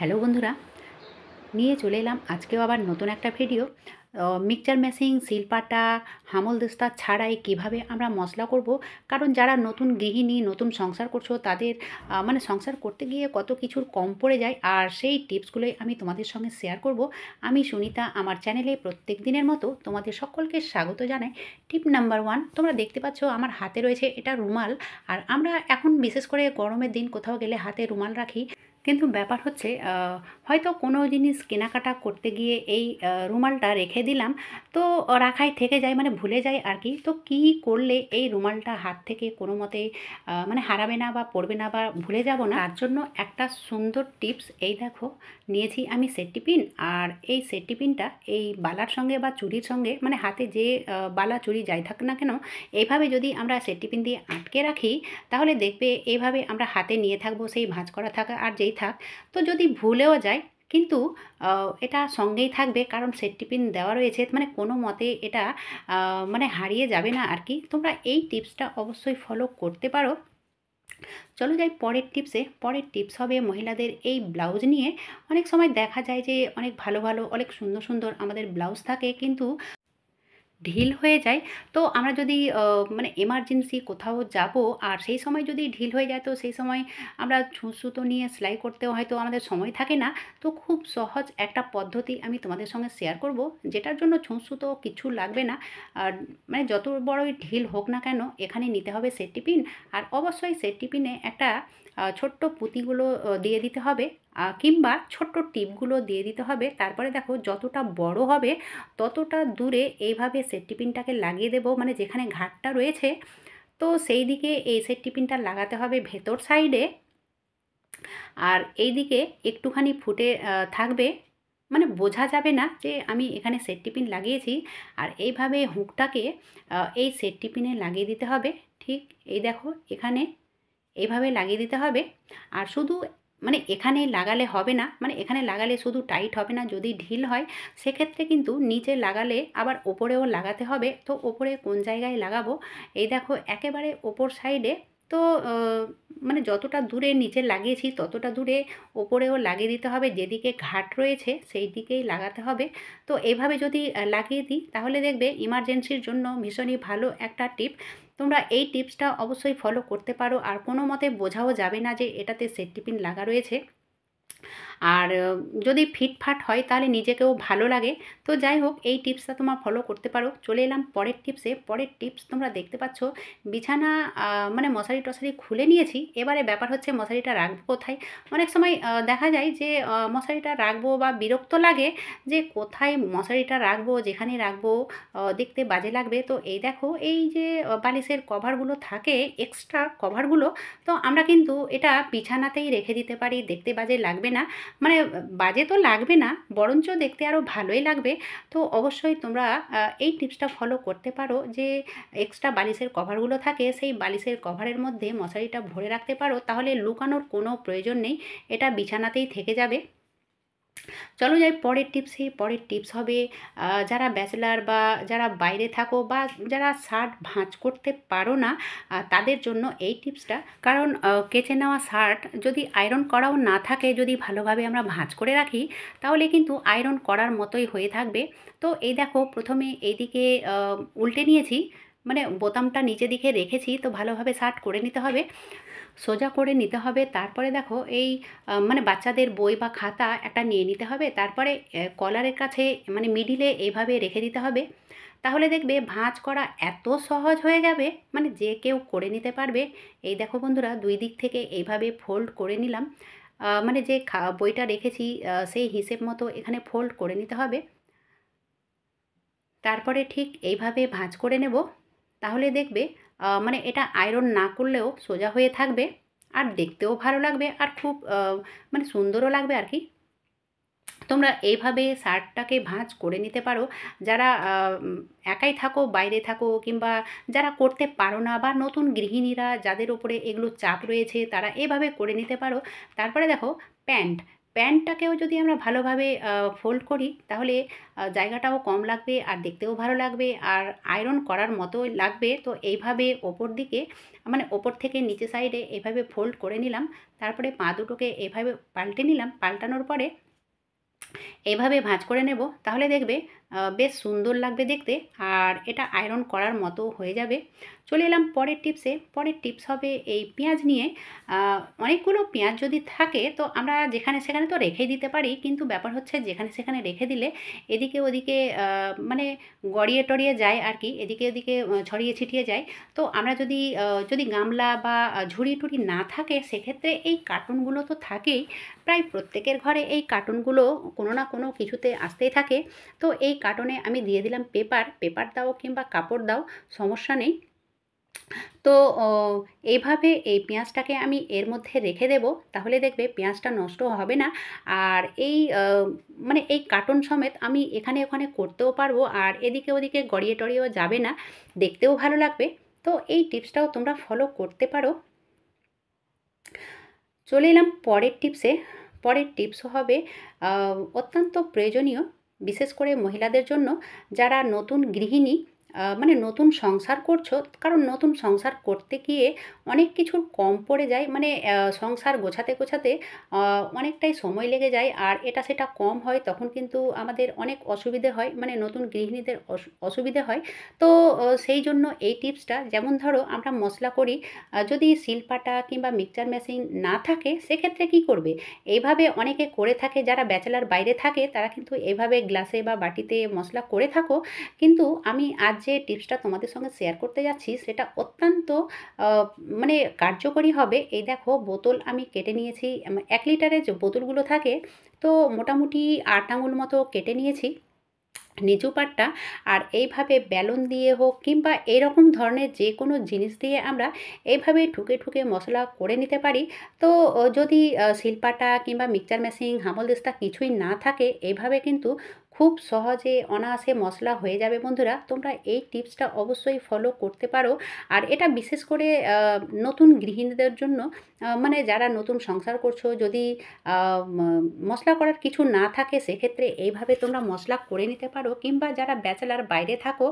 hello বন্ধুরা নিয়ে চলে এলাম আজকেও আবার নতুন একটা ভিডিও মিক্সচার মেশিন শিলপাটা হামল দস্তা ছাড়াই কিভাবে আমরা মশলা করব কারণ যারা নতুন গৃহিণী নতুন সংসার করছো তাদের মানে সংসার করতে গিয়ে কত কিছুর কম পড়ে যায় আর সেই টিপসগুলোই আমি তোমাদের সঙ্গে শেয়ার করব আমি সুনিতা আমার চ্যানেলে প্রত্যেক দিনের মতো তোমাদের সকলকে স্বাগত জানাই টিপ নাম্বার ওয়ান তোমরা দেখতে পাচ্ছ আমার হাতে রয়েছে এটা রুমাল আর আমরা এখন বিশেষ করে গরমের দিন কোথাও গেলে হাতে রুমাল রাখি কিন্তু ব্যাপার হচ্ছে হয়তো কোনো জিনিস কেনাকাটা করতে গিয়ে এই রুমালটা রেখে দিলাম তো রাখাই থেকে যায় মানে ভুলে যায় আর কি তো কি করলে এই রুমালটা হাত থেকে কোনো মতে মানে হারাবে না বা পড়বে না বা ভুলে যাব না তার জন্য একটা সুন্দর টিপস এই দেখো নিয়েছি আমি সেটটি পিন আর এই সেটটি পিনটা এই বালার সঙ্গে বা চুরির সঙ্গে মানে হাতে যে বালা চুরি যাই থাক না কেন এইভাবে যদি আমরা সেটটি পিন দিয়ে আটকে রাখি তাহলে দেখবে এইভাবে আমরা হাতে নিয়ে থাকবো সেই ভাঁজ করা থাকা আর যে হতেই থাক তো যদি ভুলেও যায় কিন্তু এটা সঙ্গেই থাকবে কারণ সেট টিফিন দেওয়া রয়েছে মানে কোনো মতে এটা মানে হারিয়ে যাবে না আর কি তোমরা এই টিপসটা অবশ্যই ফলো করতে পারো চলো যাই পরের টিপসে পরের টিপস হবে মহিলাদের এই ব্লাউজ নিয়ে অনেক সময় দেখা যায় যে অনেক ভালো ভালো অনেক সুন্দর সুন্দর আমাদের ব্লাউজ থাকে কিন্তু ঢিল হয়ে যায় তো আমরা যদি মানে এমার্জেন্সি কোথাও যাব আর সেই সময় যদি ঢিল হয়ে যায় তো সেই সময় আমরা সুতো নিয়ে সেলাই করতেও হয়তো আমাদের সময় থাকে না তো খুব সহজ একটা পদ্ধতি আমি তোমাদের সঙ্গে শেয়ার করব যেটার জন্য সুতো কিছু লাগবে না আর মানে যত বড়ই ঢিল হোক না কেন এখানে নিতে হবে সেট টিপিন আর অবশ্যই সেট টিপিনে একটা ছোট্ট পুঁতিগুলো দিয়ে দিতে হবে কিংবা ছোট্ট টিপগুলো দিয়ে দিতে হবে তারপরে দেখো যতটা বড় হবে ততটা দূরে এইভাবে সেফটি পিনটাকে লাগিয়ে দেবো মানে যেখানে ঘাটটা রয়েছে তো সেই দিকে এই সেফটি পিনটা লাগাতে হবে ভেতর সাইডে আর এই দিকে একটুখানি ফুটে থাকবে মানে বোঝা যাবে না যে আমি এখানে সেফটি পিন লাগিয়েছি আর এইভাবে হুকটাকে এই সেফটি পিনে লাগিয়ে দিতে হবে ঠিক এই দেখো এখানে এইভাবে লাগিয়ে দিতে হবে আর শুধু মানে এখানে লাগালে হবে না মানে এখানে লাগালে শুধু টাইট হবে না যদি ঢিল হয় সেক্ষেত্রে কিন্তু নিচে লাগালে আবার ওপরেও লাগাতে হবে তো ওপরে কোন জায়গায় লাগাবো এই দেখো একেবারে ওপর সাইডে তো মানে যতটা দূরে নিচে লাগিয়েছি ততটা দূরে ওপরেও লাগিয়ে দিতে হবে যেদিকে ঘাট রয়েছে সেই দিকেই লাগাতে হবে তো এভাবে যদি লাগিয়ে দিই তাহলে দেখবে ইমার্জেন্সির জন্য ভীষণই ভালো একটা টিপ তোমরা এই টিপসটা অবশ্যই ফলো করতে পারো আর কোনো মতে বোঝাও যাবে না যে এটাতে সেট টিপিন লাগা রয়েছে আর যদি ফিটফাট হয় তাহলে নিজেকেও ভালো লাগে তো যাই হোক এই টিপসটা তোমরা ফলো করতে পারো চলে এলাম পরের টিপসে পরের টিপস তোমরা দেখতে পাচ্ছ বিছানা মানে মশারি টশারি খুলে নিয়েছি এবারে ব্যাপার হচ্ছে মশারিটা রাখবো কোথায় অনেক সময় দেখা যায় যে মশারিটা রাখবো বা বিরক্ত লাগে যে কোথায় মশারিটা রাখবো যেখানে রাখবো দেখতে বাজে লাগবে তো এই দেখো এই যে বালিশের কভারগুলো থাকে এক্সট্রা কভারগুলো তো আমরা কিন্তু এটা বিছানাতেই রেখে দিতে পারি দেখতে বাজে লাগবে না মানে বাজে তো লাগবে না বরঞ্চ দেখতে আরও ভালোই লাগবে তো অবশ্যই তোমরা এই টিপসটা ফলো করতে পারো যে এক্সট্রা বালিশের কভারগুলো থাকে সেই বালিশের কভারের মধ্যে মশারিটা ভরে রাখতে পারো তাহলে লুকানোর কোনো প্রয়োজন নেই এটা বিছানাতেই থেকে যাবে চলো যাই পরের টিপসে পরের টিপস হবে যারা ব্যাচেলার বা যারা বাইরে থাকো বা যারা শার্ট ভাঁজ করতে পারো না তাদের জন্য এই টিপসটা কারণ কেচে নেওয়া শার্ট যদি আয়রন করাও না থাকে যদি ভালোভাবে আমরা ভাঁজ করে রাখি তাহলে কিন্তু আয়রন করার মতোই হয়ে থাকবে তো এই দেখো প্রথমে এইদিকে উল্টে নিয়েছি মানে বোতামটা নিচে দিকে রেখেছি তো ভালোভাবে শার্ট করে নিতে হবে সোজা করে নিতে হবে তারপরে দেখো এই মানে বাচ্চাদের বই বা খাতা একটা নিয়ে নিতে হবে তারপরে কলারের কাছে মানে মিডিলে এইভাবে রেখে দিতে হবে তাহলে দেখবে ভাঁজ করা এত সহজ হয়ে যাবে মানে যে কেউ করে নিতে পারবে এই দেখো বন্ধুরা দুই দিক থেকে এইভাবে ফোল্ড করে নিলাম মানে যে বইটা রেখেছি সেই হিসেব মতো এখানে ফোল্ড করে নিতে হবে তারপরে ঠিক এইভাবে ভাঁজ করে নেব তাহলে দেখবে মানে এটা আয়রন না করলেও সোজা হয়ে থাকবে আর দেখতেও ভালো লাগবে আর খুব মানে সুন্দরও লাগবে আর কি তোমরা এইভাবে শার্টটাকে ভাঁজ করে নিতে পারো যারা একাই থাকো বাইরে থাকো কিংবা যারা করতে পারো না বা নতুন গৃহিণীরা যাদের ওপরে এগুলো চাপ রয়েছে তারা এভাবে করে নিতে পারো তারপরে দেখো প্যান্ট প্যান্টটাকেও যদি আমরা ভালোভাবে ফোল্ড করি তাহলে জায়গাটাও কম লাগবে আর দেখতেও ভালো লাগবে আর আয়রন করার মতো লাগবে তো এইভাবে ওপর দিকে মানে ওপর থেকে নিচে সাইডে এভাবে ফোল্ড করে নিলাম তারপরে পা দুটোকে এভাবে পাল্টে নিলাম পাল্টানোর পরে এভাবে ভাঁজ করে নেব তাহলে দেখবে বেশ সুন্দর লাগবে দেখতে আর এটা আয়রন করার মতো হয়ে যাবে চলে এলাম পরের টিপসে পরের টিপস হবে এই পেঁয়াজ নিয়ে অনেকগুলো পেঁয়াজ যদি থাকে তো আমরা যেখানে সেখানে তো রেখেই দিতে পারি কিন্তু ব্যাপার হচ্ছে যেখানে সেখানে রেখে দিলে এদিকে ওদিকে মানে গড়িয়ে টড়িয়ে যায় আর কি এদিকে ওদিকে ছড়িয়ে ছিটিয়ে যায় তো আমরা যদি যদি গামলা বা ঝুড়ি টুড়ি না থাকে সেক্ষেত্রে এই কার্টুনগুলো তো থাকেই প্রায় প্রত্যেকের ঘরে এই কার্টুনগুলো কোনো না কোনো কিছুতে আসতেই থাকে তো এই কার্টনে আমি দিয়ে দিলাম পেপার পেপার দাও কিংবা কাপড় দাও সমস্যা নেই তো এইভাবে এই পেঁয়াজটাকে আমি এর মধ্যে রেখে দেব তাহলে দেখবে পেঁয়াজটা নষ্ট হবে না আর এই মানে এই কার্টন সমেত আমি এখানে ওখানে করতেও পারবো আর এদিকে ওদিকে গড়িয়ে টড়িয়েও যাবে না দেখতেও ভালো লাগবে তো এই টিপসটাও তোমরা ফলো করতে পারো চলে এলাম পরের টিপসে পরের টিপস হবে অত্যন্ত প্রয়োজনীয় বিশেষ করে মহিলাদের জন্য যারা নতুন গৃহিণী মানে নতুন সংসার করছো কারণ নতুন সংসার করতে গিয়ে অনেক কিছুর কম পড়ে যায় মানে সংসার গোছাতে গোছাতে অনেকটাই সময় লেগে যায় আর এটা সেটা কম হয় তখন কিন্তু আমাদের অনেক অসুবিধে হয় মানে নতুন গৃহিণীদের অসুবিধে হয় তো সেই জন্য এই টিপসটা যেমন ধরো আমরা মশলা করি যদি শিলপাটা কিংবা মিক্সচার মেশিন না থাকে সেক্ষেত্রে কি করবে এইভাবে অনেকে করে থাকে যারা ব্যাচেলার বাইরে থাকে তারা কিন্তু এভাবে গ্লাসে বা বাটিতে মশলা করে থাকো কিন্তু আমি আজ যে টিপসটা তোমাদের সঙ্গে শেয়ার করতে যাচ্ছি সেটা অত্যন্ত মানে কার্যকরী হবে এই দেখো বোতল আমি কেটে নিয়েছি এক লিটারের যে বোতলগুলো থাকে তো মোটামুটি আট আঙুল মতো কেটে নিয়েছি নিচু পাটটা আর এইভাবে বেলুন দিয়ে হোক কিংবা এরকম ধরনের যে কোনো জিনিস দিয়ে আমরা এইভাবে ঠুকে ঠুকে মশলা করে নিতে পারি তো যদি শিল্পাটা কিংবা মিক্সচার মেশিন হামল দেস্তা কিছুই না থাকে এইভাবে কিন্তু খুব সহজে অনায়াসে মশলা হয়ে যাবে বন্ধুরা তোমরা এই টিপসটা অবশ্যই ফলো করতে পারো আর এটা বিশেষ করে নতুন গৃহিণীদের জন্য মানে যারা নতুন সংসার করছো যদি মশলা করার কিছু না থাকে সেক্ষেত্রে এইভাবে তোমরা মশলা করে নিতে পারো কিংবা যারা ব্যাচেলার বাইরে থাকো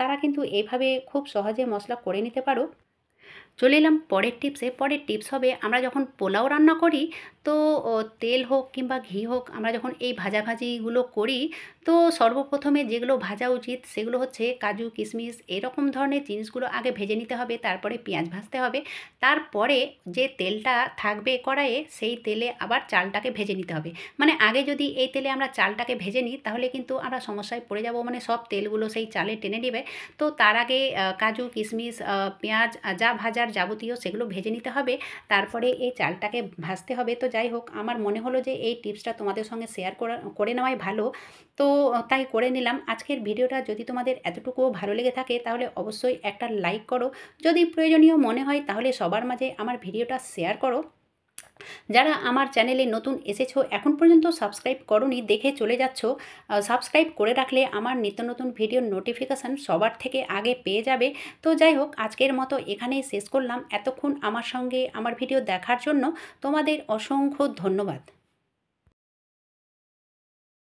তারা কিন্তু এইভাবে খুব সহজে মশলা করে নিতে পারো চলে এলাম পরের টিপসে পরের টিপস হবে আমরা যখন পোলাও রান্না করি তো তেল হোক কিংবা ঘি হোক আমরা যখন এই ভাজাভাজিগুলো করি তো সর্বপ্রথমে যেগুলো ভাজা উচিত সেগুলো হচ্ছে কাজু কিশমিশ এরকম ধরনের জিনিসগুলো আগে ভেজে নিতে হবে তারপরে পেঁয়াজ ভাজতে হবে তারপরে যে তেলটা থাকবে কড়াইয়ে সেই তেলে আবার চালটাকে ভেজে নিতে হবে মানে আগে যদি এই তেলে আমরা চালটাকে ভেজে নিই তাহলে কিন্তু আমরা সমস্যায় পড়ে যাব মানে সব তেলগুলো সেই চালে টেনে নেবে তো তার আগে কাজু কিশমিশ পেঁয়াজ যা ভাজার যাবতীয় সেগুলো ভেজে নিতে হবে তারপরে এই চালটাকে ভাজতে হবে তো যাই হোক আমার মনে হলো যে এই টিপসটা তোমাদের সঙ্গে শেয়ার করে নেওয়াই ভালো তো তাই করে নিলাম আজকের ভিডিওটা যদি তোমাদের এতটুকুও ভালো লেগে থাকে তাহলে অবশ্যই একটা লাইক করো যদি প্রয়োজনীয় মনে হয় তাহলে সবার মাঝে আমার ভিডিওটা শেয়ার করো যারা আমার চ্যানেলে নতুন এসেছো এখন পর্যন্ত সাবস্ক্রাইব করনি দেখে চলে যাচ্ছ সাবস্ক্রাইব করে রাখলে আমার নিত্য নতুন ভিডিওর নোটিফিকেশান সবার থেকে আগে পেয়ে যাবে তো যাই হোক আজকের মতো এখানেই শেষ করলাম এতক্ষণ আমার সঙ্গে আমার ভিডিও দেখার জন্য তোমাদের অসংখ্য ধন্যবাদ